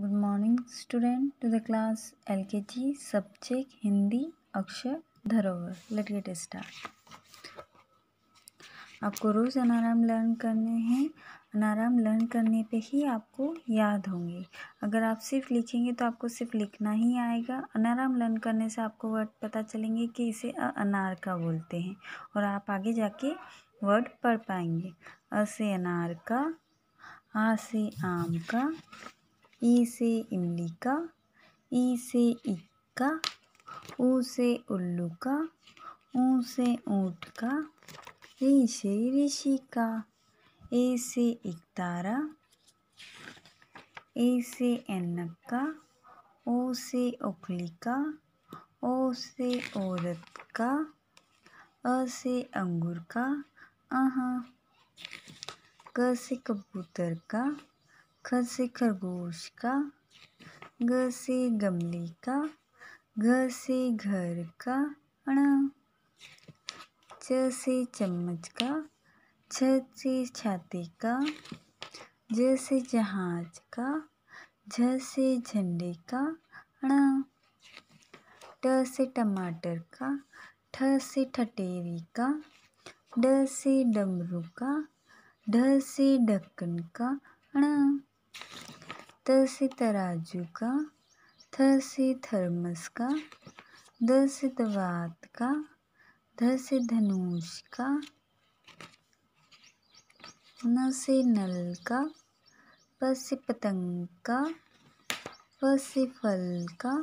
good morning student to the class L K G subject Hindi अक्षर धरोहर let get start आपको रोज़ Annaram learn करने हैं अनाराम लर्न करने पे ही आपको याद होंगे अगर आप सिर्फ लिखेंगे तो आपको सिर्फ लिखना ही आएगा अनाराम लर्न करने से आपको वर्ड पता चलेंगे कि इसे अनार का बोलते हैं और आप आगे जाके वर्ड पढ़ पाएंगे अ से अनार का आ से आम का ई से इमली का ई से इक्का ऊ से उल्लू का ऊ से ऊँट का ई से ऋषि का ए से एकतारा ए से एनक्का ओ से ओखली का ओ से औरत का अ से अंगूर का अह क से कबूतर का ख से खरगोश का ग से गमले का घ से घर का अण च से चम्मच का छ से छाती का ज से जहाज का झ से झंडे का अण ट से टमाटर का ठ से ठटेरी का ड से डमरू का ढ से ढक्कन का अण त से तराजू का थ से थर्मस का द से दवात का ध से धनुष का न से नल का प से पतंग का प से फल का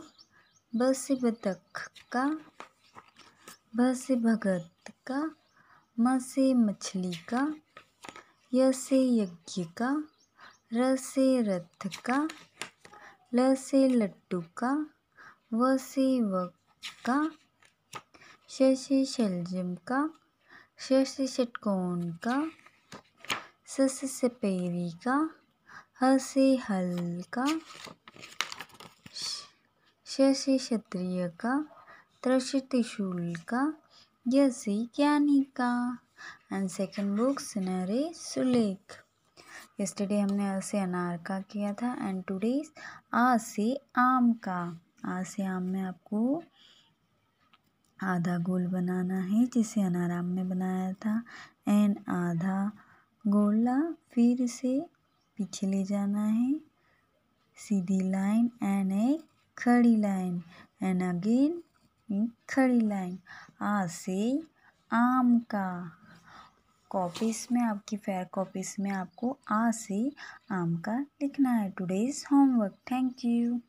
ब से बतख का भ से भगत का म से मछली का य से यज्ञ का र से रथ का ल से लट्टू का व से वक का श से शलजम का श से षटकोण का स से सपेरी का ह से हल का श से क्षत्रिय का त्र से त्रिशूल का य से ज्ञानी का एंड सेकंड बुक scenery सुलेख यस्टरडे हमने अ से अनार का किया था एंड टूडे आ से आम का आ से आम में आपको आधा गोल बनाना है जिसे अनार आम में बनाया था एंड आधा गोला फिर से पीछे ले जाना है सीधी लाइन एंड ए खड़ी लाइन एंड अगेन खड़ी लाइन आ से आम का कॉपीज़ में आपकी फेयर कॉपीज़ में आपको आ से आम का लिखना है टुडेज़ होमवर्क थैंक यू